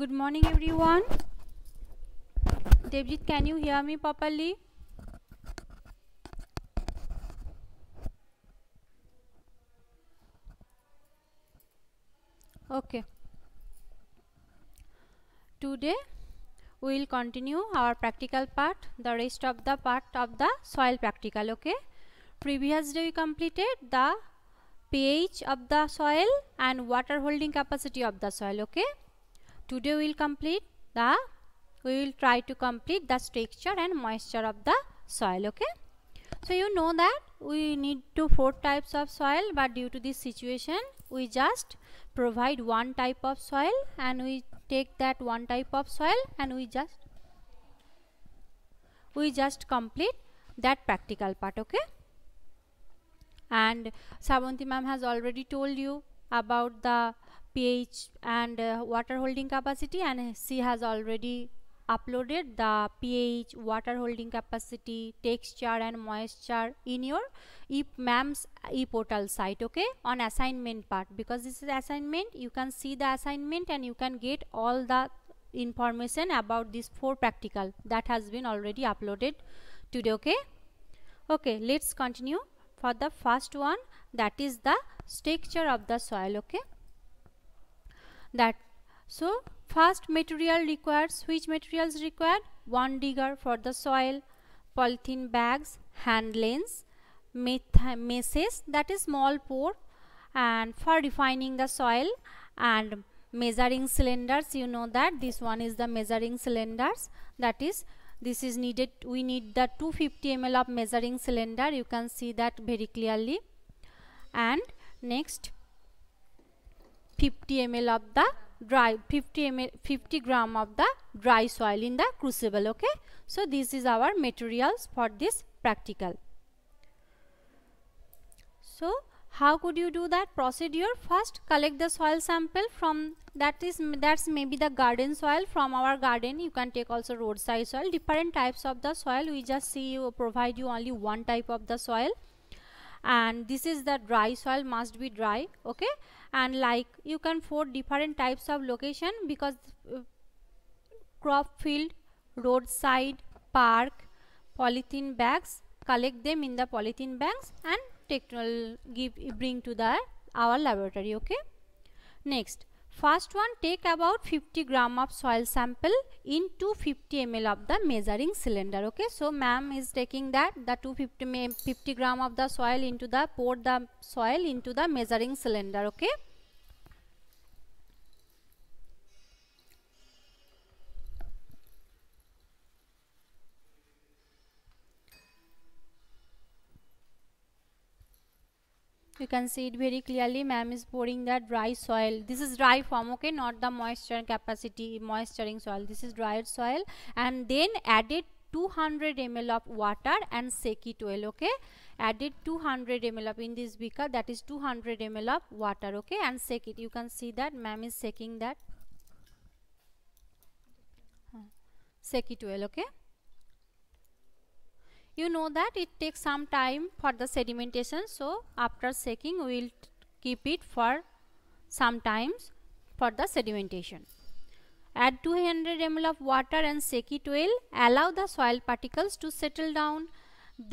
Good morning everyone. Devjit, can you hear me properly? Okay. Today we will continue our practical part, the rest of the part of the soil practical, okay? Previous day we completed the pH of the soil and water holding capacity of the soil, okay? today we will complete the we will try to complete the structure and moisture of the soil okay so you know that we need to four types of soil but due to this situation we just provide one type of soil and we take that one type of soil and we just we just complete that practical part okay and Savanti ma'am has already told you about the pH and uh, water holding capacity and she has already uploaded the pH, water holding capacity, texture and moisture in your e-mam's e-portal site okay on assignment part because this is assignment you can see the assignment and you can get all the information about this four practical that has been already uploaded today okay okay let's continue for the first one that is the texture of the soil okay that so first material required which materials required one digger for the soil polythene bags hand lens meshes that is small pore and for refining the soil and measuring cylinders you know that this one is the measuring cylinders that is this is needed we need the 250 ml of measuring cylinder you can see that very clearly and next 50 ml of the dry 50 ml 50 gram of the dry soil in the crucible okay so this is our materials for this practical so how could you do that procedure first collect the soil sample from that is that's maybe the garden soil from our garden you can take also roadside soil different types of the soil we just see you provide you only one type of the soil and this is the dry soil must be dry okay and like you can for different types of location because uh, crop field roadside park polythene bags collect them in the polythene bags and technical uh, give bring to the our laboratory okay next First one take about 50 gram of soil sample into 50 ml of the measuring cylinder. Okay, so ma'am is taking that the 250 50 gram of the soil into the pour the soil into the measuring cylinder. Okay. you can see it very clearly ma'am is pouring the dry soil this is dry form okay not the moisture capacity moisturing soil this is dried soil and then added 200 ml of water and shake it well okay added 200 ml of in this beaker that is 200 ml of water okay and shake it you can see that ma'am is shaking that shake it well okay you know that it takes some time for the sedimentation so after shaking we will keep it for some times for the sedimentation add 200 ml of water and shake it well allow the soil particles to settle down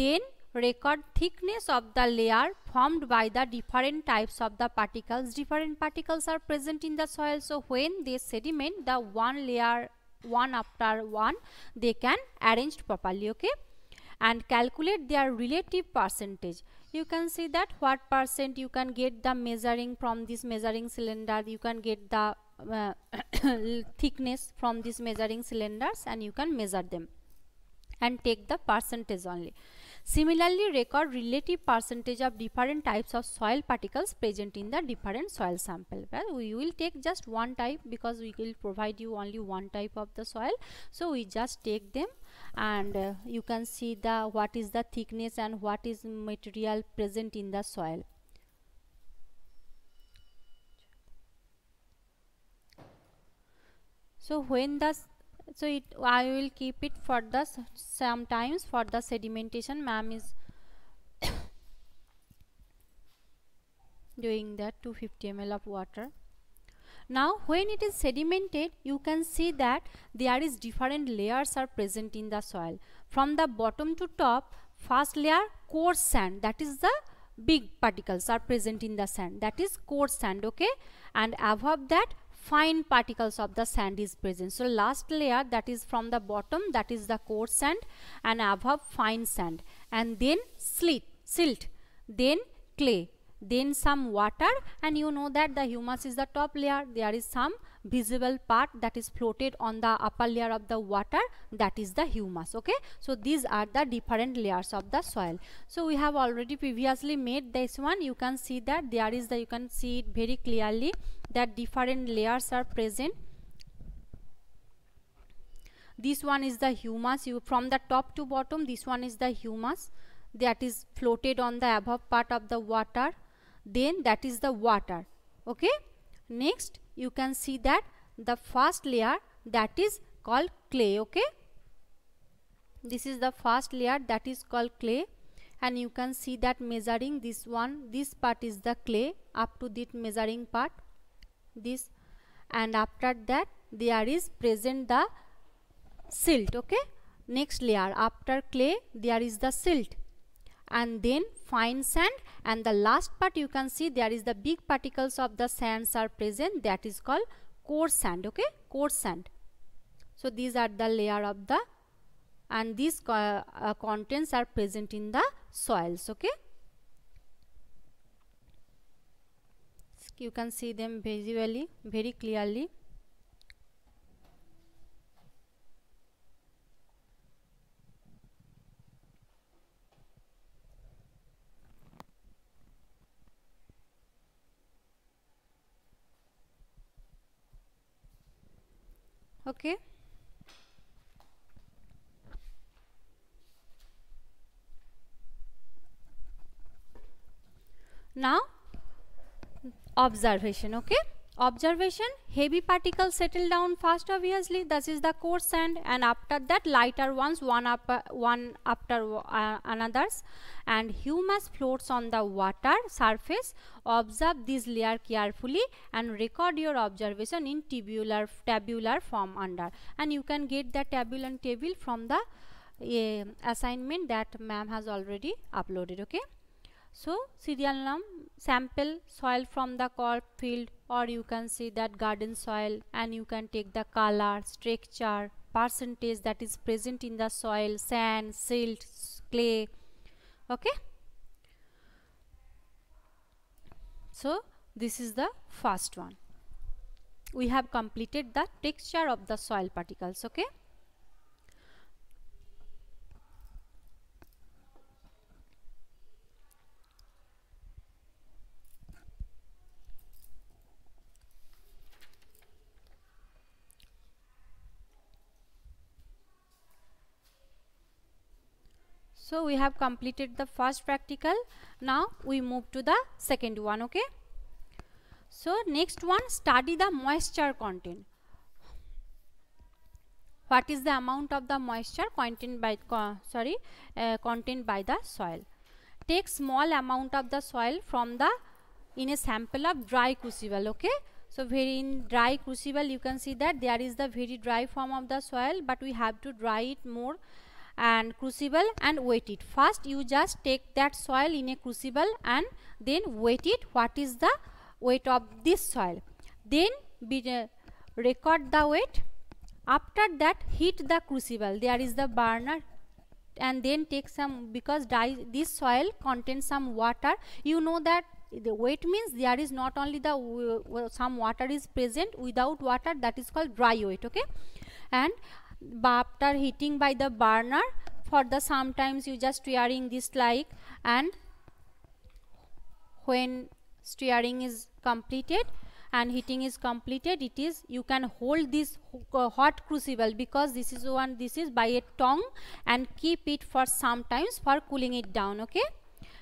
then record thickness of the layer formed by the different types of the particles. Different particles are present in the soil. So when they sediment the one layer one after one they can arranged properly. Okay and calculate their relative percentage you can see that what percent you can get the measuring from this measuring cylinder you can get the uh, thickness from these measuring cylinders and you can measure them and take the percentage only Similarly, record relative percentage of different types of soil particles present in the different soil sample. Well, we will take just one type because we will provide you only one type of the soil. So, we just take them and uh, you can see the what is the thickness and what is material present in the soil. So, when the so it I will keep it for the sometimes for the sedimentation ma'am is doing that 250 ml of water now when it is sedimented you can see that there is different layers are present in the soil from the bottom to top first layer coarse sand that is the big particles are present in the sand that is coarse sand okay and above that fine particles of the sand is present. So last layer that is from the bottom that is the coarse sand and above fine sand and then slit, silt, then clay, then some water and you know that the humus is the top layer there is some visible part that is floated on the upper layer of the water that is the humus okay so these are the different layers of the soil so we have already previously made this one you can see that there is the you can see it very clearly that different layers are present this one is the humus you from the top to bottom this one is the humus that is floated on the above part of the water then that is the water okay next you can see that the first layer that is called clay okay this is the first layer that is called clay and you can see that measuring this one this part is the clay up to this measuring part this and after that there is present the silt okay next layer after clay there is the silt and then fine sand and the last part you can see there is the big particles of the sands are present that is called coarse sand okay coarse sand so these are the layer of the and these co uh, contents are present in the soils okay you can see them visually very clearly okay now observation okay observation heavy particles settle down first obviously this is the coarse sand and after that lighter ones one up one after uh, another's and humus floats on the water surface observe this layer carefully and record your observation in tabular tabular form under and you can get the tabular table from the uh, assignment that ma'am has already uploaded okay so serial num sample soil from the crop field or you can see that garden soil and you can take the color, structure, percentage that is present in the soil, sand, silt, clay. Okay. So this is the first one. We have completed the texture of the soil particles. Okay. So we have completed the first practical. Now we move to the second one, okay? So next one, study the moisture content. What is the amount of the moisture content by, co sorry, uh, content by the soil? Take small amount of the soil from the, in a sample of dry crucible, okay? So very in dry crucible you can see that there is the very dry form of the soil but we have to dry it more and crucible and wet it. First you just take that soil in a crucible and then wet it what is the weight of this soil. Then be, uh, record the weight. After that heat the crucible there is the burner and then take some because this soil contains some water you know that the wet means there is not only the some water is present without water that is called dry wet okay and after heating by the burner for the sometimes you just stirring this like and when stirring is completed and heating is completed it is you can hold this uh, hot crucible because this is one this is by a tongue and keep it for sometimes for cooling it down okay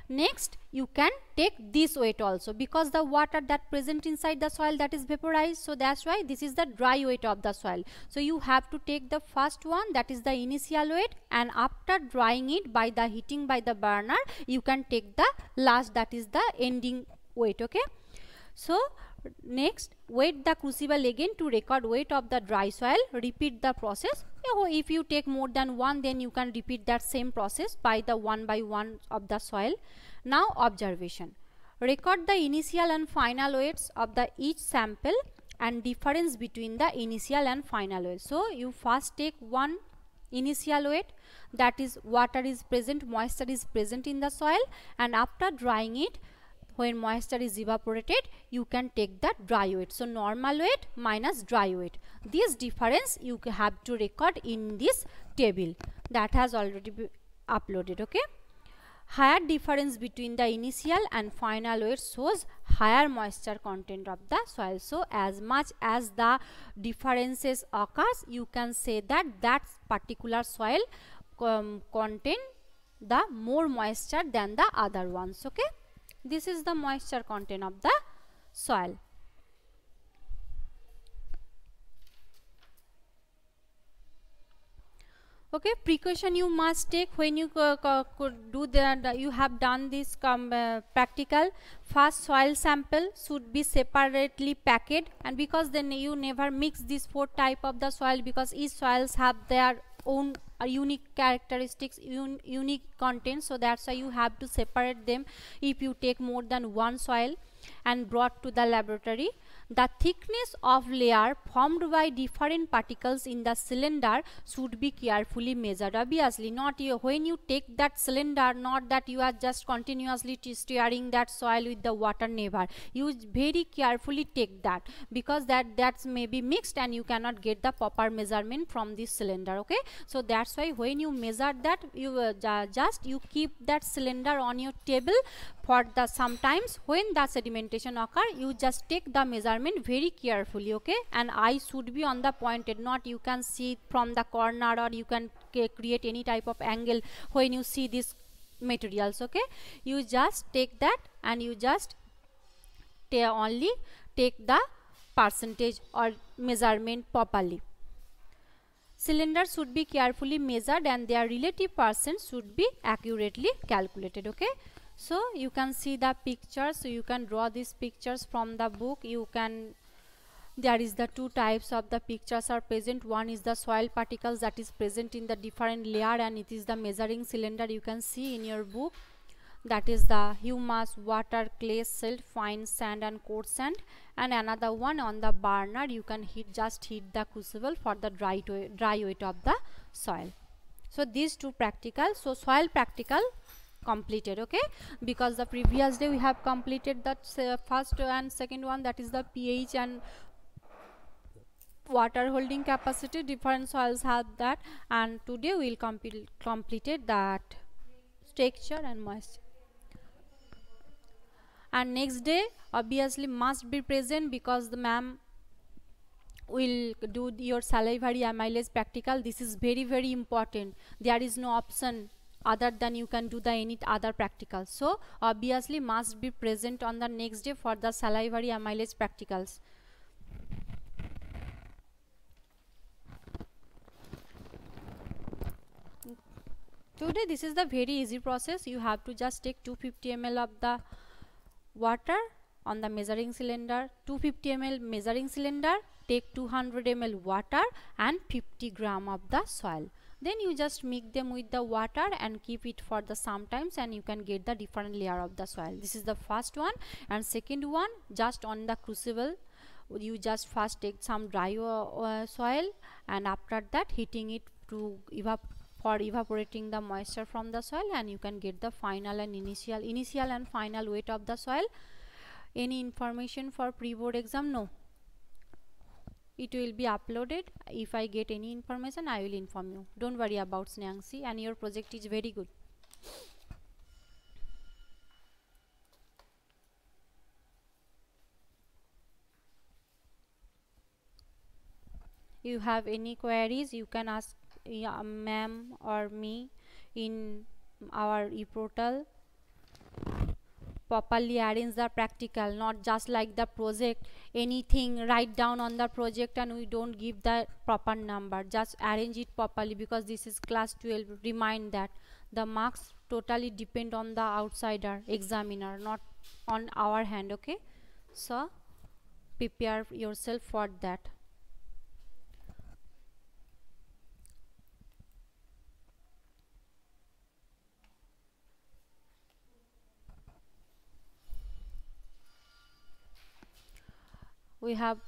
Next, you can take this weight also because the water that present inside the soil that is vaporized. So that's why this is the dry weight of the soil. So you have to take the first one that is the initial weight and after drying it by the heating by the burner, you can take the last that is the ending weight. Okay. So Next, wet the crucible again to record weight of the dry soil. Repeat the process. If you take more than one, then you can repeat that same process by the one by one of the soil. Now, observation. Record the initial and final weights of the each sample and difference between the initial and final weight. So, you first take one initial weight that is water is present, moisture is present in the soil and after drying it, when moisture is evaporated you can take that dry weight so normal weight minus dry weight this difference you have to record in this table that has already been uploaded okay higher difference between the initial and final weight shows higher moisture content of the soil so as much as the differences occurs you can say that that particular soil um, contain the more moisture than the other ones okay this is the moisture content of the soil. okay precaution you must take when you uh, could do the you have done this uh, practical first soil sample should be separately packed and because then you never mix these four type of the soil because each soils have their own or unique characteristics un unique content so that's why you have to separate them if you take more than one soil and brought to the laboratory the thickness of layer formed by different particles in the cylinder should be carefully measured. Obviously, not you, when you take that cylinder, not that you are just continuously stirring that soil with the water never. You very carefully take that because that that's may be mixed and you cannot get the proper measurement from this cylinder. Okay, so that's why when you measure that, you uh, just you keep that cylinder on your table for the sometimes when the sedimentation occur you just take the measurement very carefully okay and eye should be on the pointed not you can see from the corner or you can create any type of angle when you see these materials okay you just take that and you just only take the percentage or measurement properly Cylinder should be carefully measured and their relative percent should be accurately calculated okay so you can see the pictures so you can draw these pictures from the book you can there is the two types of the pictures are present one is the soil particles that is present in the different layer and it is the measuring cylinder you can see in your book that is the humus water clay silt fine sand and coarse sand and another one on the burner you can heat just heat the crucible for the dry, dry weight of the soil so these two practical so soil practical completed okay because the previous day we have completed that uh, first and second one that is the pH and water holding capacity different soils have that and today we will complete completed that texture and moisture and next day obviously must be present because the ma'am will do your salivary amylase practical this is very very important there is no option other than you can do the any other practical so obviously must be present on the next day for the salivary amylase practicals today this is the very easy process you have to just take 250 ml of the water on the measuring cylinder 250 ml measuring cylinder take 200 ml water and 50 gram of the soil then you just mix them with the water and keep it for the sometimes and you can get the different layer of the soil this is the first one and second one just on the crucible you just first take some dry uh, uh soil and after that heating it to evap for evaporating the moisture from the soil and you can get the final and initial initial and final weight of the soil any information for pre-board exam no it will be uploaded if I get any information I will inform you don't worry about Snangsi and your project is very good you have any queries you can ask uh, ma'am or me in our e-portal properly arrange the practical not just like the project anything write down on the project and we don't give the proper number just arrange it properly because this is class 12 remind that the marks totally depend on the outsider examiner not on our hand okay so prepare yourself for that we have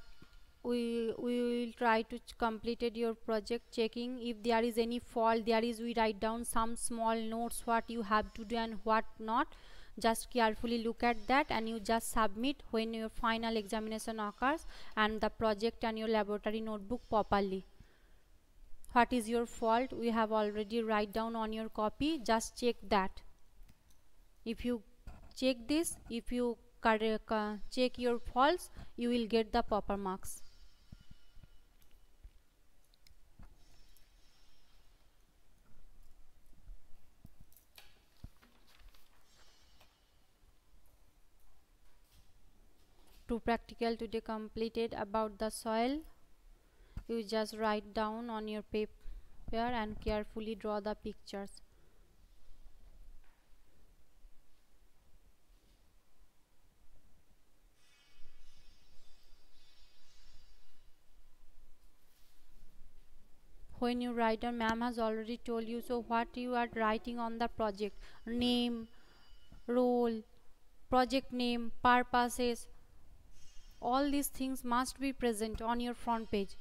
we we will try to completed your project checking if there is any fault there is we write down some small notes what you have to do and what not just carefully look at that and you just submit when your final examination occurs and the project and your laboratory notebook properly what is your fault we have already write down on your copy just check that if you check this if you uh, check your false you will get the proper marks two practical today completed about the soil you just write down on your paper and carefully draw the pictures when you write down ma'am has already told you so what you are writing on the project name role project name purposes all these things must be present on your front page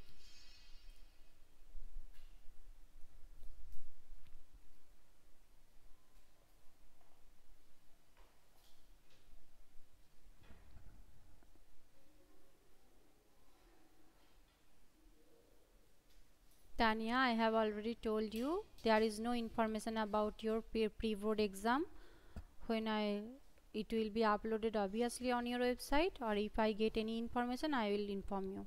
Tanya I have already told you there is no information about your pre-board exam when I it will be uploaded obviously on your website or if I get any information I will inform you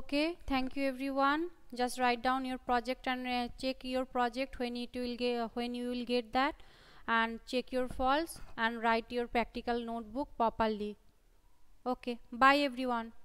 okay thank you everyone just write down your project and uh, check your project when it will get uh, when you will get that and check your false and write your practical notebook properly okay bye everyone